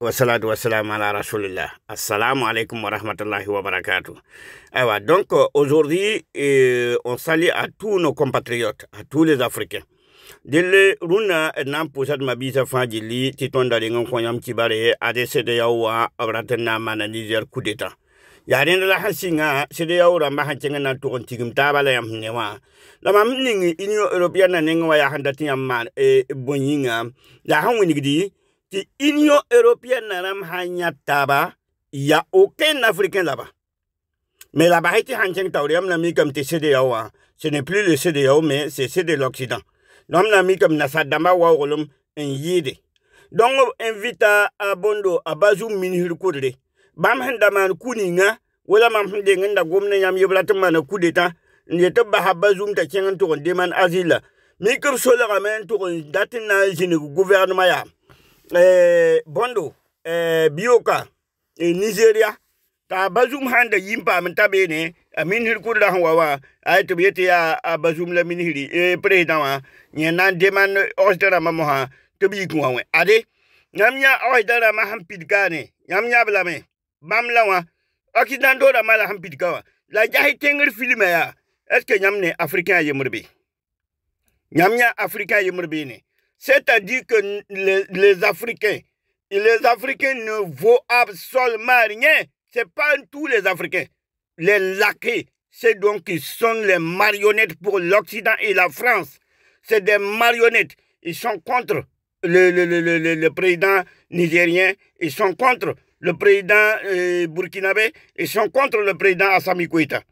wa wasalaamu ala rasulillah assalamu alaikum wa rahmatullahi wa aywa donc aujourd'hui eh, on salue à tous nos compatriotes à tous les africains dele runa nam pusat mabisa li titonda ringon konyam kibare ade sede yawa abratna na mana niger coup d'état yaren la hasinga sede yawa ma hanchenga na tabala yam newa la mam ningi inyo european na ningi ya handati yam man e eh, bonyinga la hanwinigdi si Union européenne n'a taba, il taba, a aucun Africain là-bas. Mais là-bas, il y a un mis comme CDAO. Hein, ce n'est plus le CDAO, mais c'est de l'Occident. Donc, l'ami comme mis comme Nassadama Waolum, un yide. Donc, invite à Bondo, à Bazou Minhul Koudre. Bam Hendaman Kuninga, wala mam hande ngenda gomna yam yeblata mana kudeta ne to ba habba zum ta kengan to deman azila mi kab sola ramen to datin na gouvernement ya eh bondo eh bioka eh, nigeria ta bazum handa yimpa eh, min mta bene amin hir kudra hwa wa eh, ay to biete ya bazum la min hiri e president wa nyana deman osdara ma moha to bi ku wa ade nyamnya osdara ma han gane ham bla me bam la wa akidan do da mala ga wa la jahi tengir filme ya eske nyamne africain yemurbi nyamnya africain yemurbi ne C'est-à-dire que les, Africains, les Africains ne vaut absolument rien. Ce n'est pas tous les Africains. Les laquais, c'est donc qu'ils sont les marionnettes pour l'Occident et la France. C'est des marionnettes. Ils sont contre le, président nigérien, ils sont contre le président euh, burkinabé, ils sont contre le président Assami Kouita.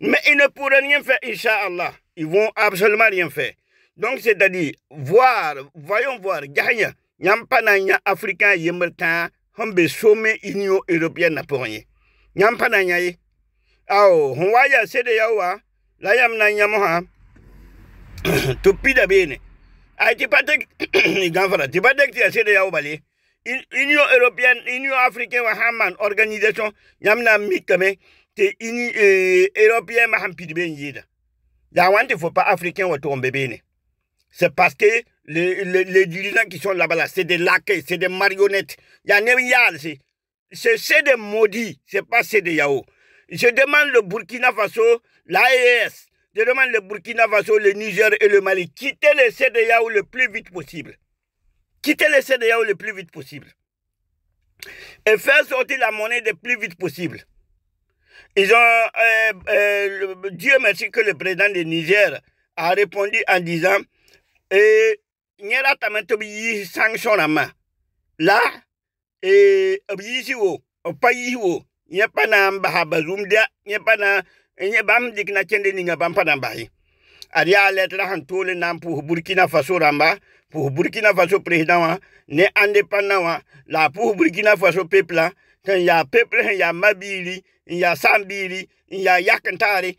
Mais ils ne pourraient rien faire, Inch'Allah. Ils vont absolument rien faire. Donc, c'est-à-dire, voir, voyons voir, gagne, nyampana africain yemelta, hombe sommet Union européenne n'a pour rien. Nyampana nyaye. Ao, honwaya sede yawa, la Nanya bien, tupida bene. Ay, ti gavra, ganfara, ti de, ti de yawa Union européenne, Union africaine, wahaman, organisation, yamna mikame, te Union euh, européenne, maham bien yida. Da wante faut pas africain, wato bien c'est parce que les, les, dirigeants qui sont là-bas, c'est des laquais, c'est des marionnettes. Il y a aussi. c'est des maudits, c'est pas c'est des Yao. Je demande le Burkina Faso, l'AES, je demande le Burkina Faso, le Niger et le Mali, quittez les CDAO le plus vite possible. Quittez les CDAO le plus vite possible. Et faire sortir la monnaie le plus vite possible. Ils ont, euh, euh, Dieu merci que le président du Niger a répondu en disant E, nyɛ la tame tɩ b yi sanctiõn rãmbã la e, e b yiisi wo b pa yiisi wo nyɛ pa na n basa ha ba zum dɛ nyɛ pa na nyɛ bãmb dɩk na kẽnde ninga bãmb pa na n basɛ ad yaa lɛ tɩ ra sãn toole na n pʋʋs burkina faso rãmba pʋʋs burkina faso presidã wã ne ãnde pãnnã wã la a pʋʋs burkina faso peplã tɩ n yaa peple sẽn yaa ma biiri n yaa sã biiri n yaa yak n taare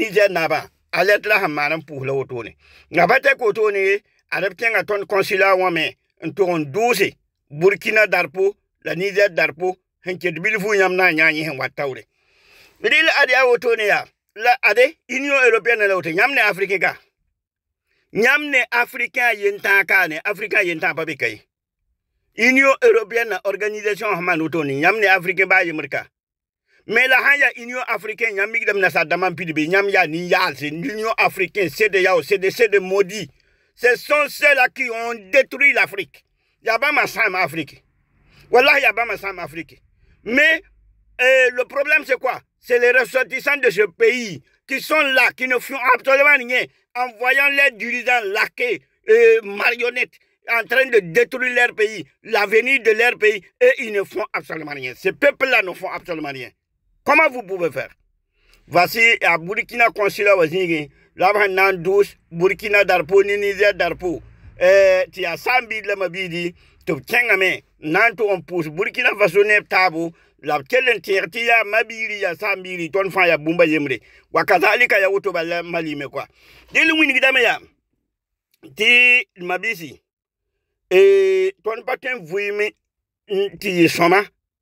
nigɛr naabã a lɛtɩra sẽn maan n puusla wotone la ba tɛk wotone ye ad b tẽngã tõnd kõsila wã me n tog n dʋʋse burkina darpo la niger darpo sẽn ket bilfu yãmb na n yãa yẽ wat taoore rɩl ad yaa wotone yaa la ade union européenne la woto yãmb ne afrikẽ ka yãmb ne afrikẽ a yentãag kaane afrikã a yentãag pa be ka ye union européenne na organisation sẽn maan wotone yãmb ne afrikẽ baa yembr ka Mais la il union africaine l'Union africaine, nasadãmbã l'union africaine maudit ce sont ceux-là qui ont détruit l'afrique ma ma en afrique wallahi ma ma en afrique mais euh, le problème c'est quoi c'est les ressortissants de ce pays qui sont là qui ne font absolument rien en voyant les dirigeants laqués euh, marionnettes en train de détruire leur pays, l'avenir de leur pays, et ils ne font absolument rien. Ces peuples-là ne font absolument rien. Comment vous pouvez faire Voici à Burkina Consulat la Labhanan douce. Burkina Darpo, Niger Darpo. Ti a Sambi de Mabidi, tu tiens Nanto on pousse, Burkina Faso Tabu, la Tel tiyer ti Mabili mabiri ya sambili ton fa ya bumba yemre wa kadhalika ya wuto bala me kwa dili wini ya ti mabisi e ton paten vuimi ti soma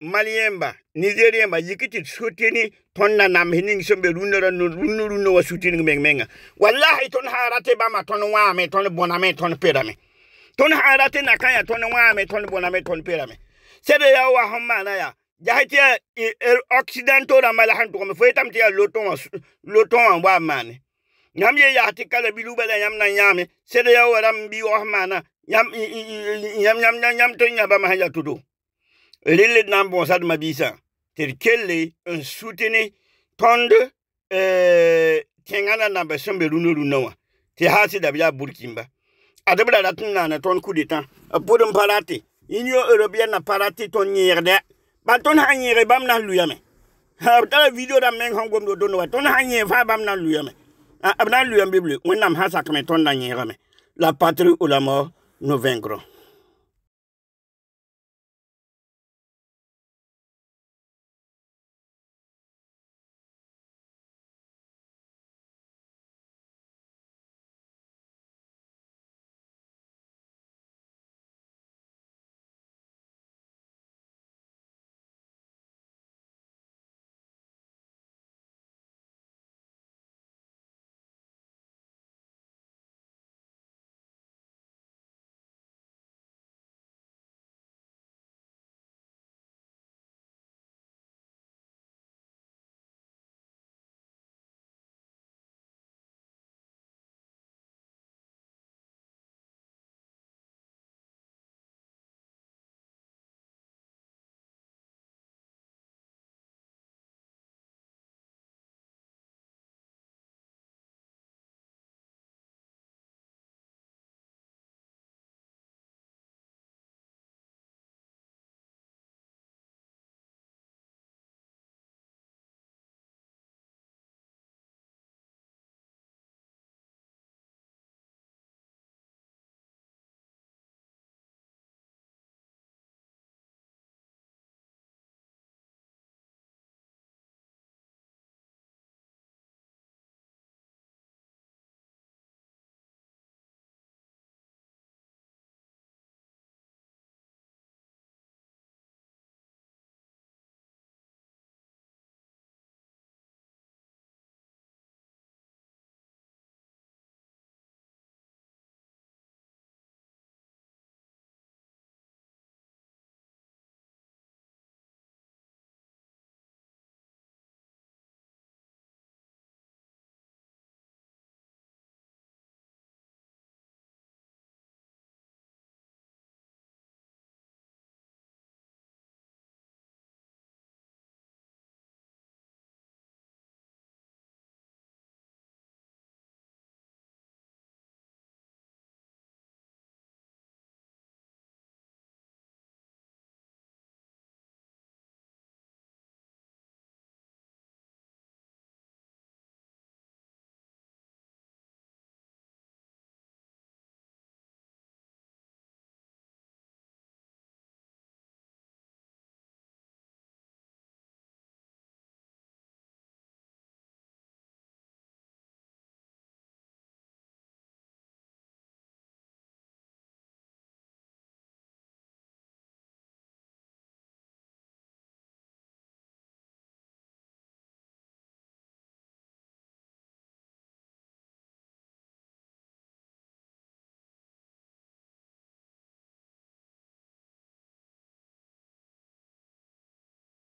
malyemba nigeryemba yikiti sutini tonna nam hining sembe runora runno runno wa sutini meng menga wallahi ton harate bama ton wame ton boname ton perame ton harate nakaya ton wame ton boname ton perame sede ya wa hamana ya jahati ya occidental ra mala to fo tamti ya loton loton wa mane nyam ye ya tikala biluba la nyam na nyame sede ya wa ram wa hamana nyam nyam nyam nyam to nyaba ma tudu lille nan bon sa duma kelle un soutene tonde eh tengana na ba sembe lunu wa te hasi da bia burkimba adabla da na ton coup d'état un parati union européen na parati ton ba ton bam na luyame ha ta video da men hangom do don ton ha fa bam na luyame ah, abna luyame bible wonam hasa ton na la patrie ou la mort nous vaincrons